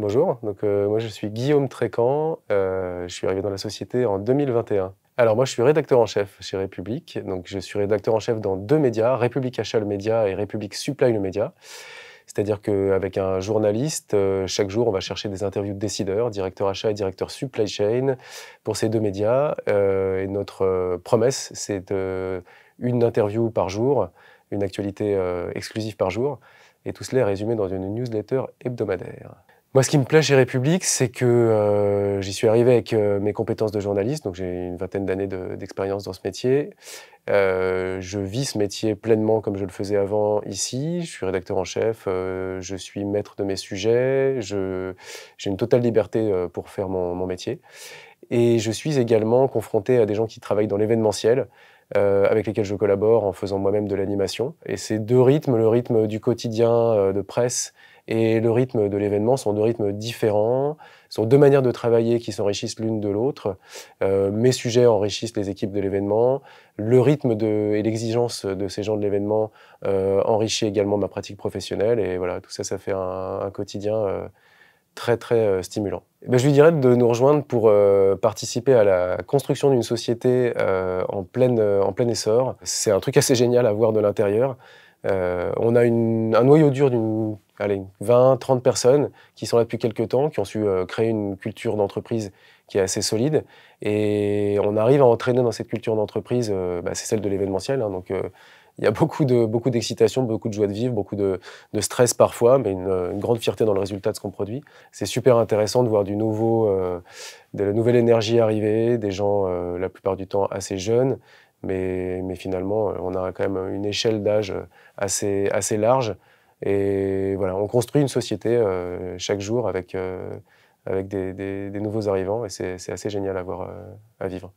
Bonjour, donc euh, moi je suis Guillaume Trécan, euh, je suis arrivé dans la société en 2021. Alors moi je suis rédacteur en chef chez République, donc je suis rédacteur en chef dans deux médias, République Achat le Média et République Supply le Média. C'est-à-dire qu'avec un journaliste, euh, chaque jour on va chercher des interviews de décideurs, directeur achat et directeur supply chain pour ces deux médias. et notre promesse c'est une interview par jour, une actualité exclusive par jour. Et tout cela est résumé dans une newsletter hebdomadaire. Moi, ce qui me plaît chez République, c'est que euh, j'y suis arrivé avec euh, mes compétences de journaliste, donc j'ai une vingtaine d'années d'expérience dans ce métier. Euh, je vis ce métier pleinement comme je le faisais avant ici. Je suis rédacteur en chef, je suis maître de mes sujets, j'ai une totale liberté pour faire mon, métier. Et je suis également confronté à des gens qui travaillent dans l'événementiel, avec lesquels je collabore en faisant moi-même de l'animation. Et ces deux rythmes, le rythme du quotidien de presse et le rythme de l'événement sont deux rythmes différents, sont deux manières de travailler qui s'enrichissent l'une de l'autre. Euh, mes sujets enrichissent les équipes de l'événement, le rythme de, et l'exigence de ces gens de l'événement euh, enrichit également ma pratique professionnelle, et voilà, tout ça, ça fait un, quotidien euh, très très euh, stimulant. Eh ben, je lui dirais de nous rejoindre pour participer à la construction d'une société en, pleine, en plein essor. C'est un truc assez génial à voir de l'intérieur. on a une, un noyau dur d'une allez, 20, 30 personnes qui sont là depuis quelques temps, qui ont su euh, créer une culture d'entreprise qui est assez solide. Et on arrive à entraîner dans cette culture d'entreprise, euh, bah, c'est celle de l'événementiel. Hein. donc euh, il y a beaucoup, de, beaucoup d'excitation, beaucoup de joie de vivre, beaucoup de, stress parfois, mais une, grande fierté dans le résultat de ce qu'on produit. C'est super intéressant de voir du nouveau, de la nouvelle énergie arriver, des gens la plupart du temps assez jeunes, mais, mais, finalement on a quand même une échelle d'âge assez, assez large. Et voilà, on construit une société euh, chaque jour avec, euh, avec des, nouveaux arrivants et c'est assez génial à, voir, euh, à vivre.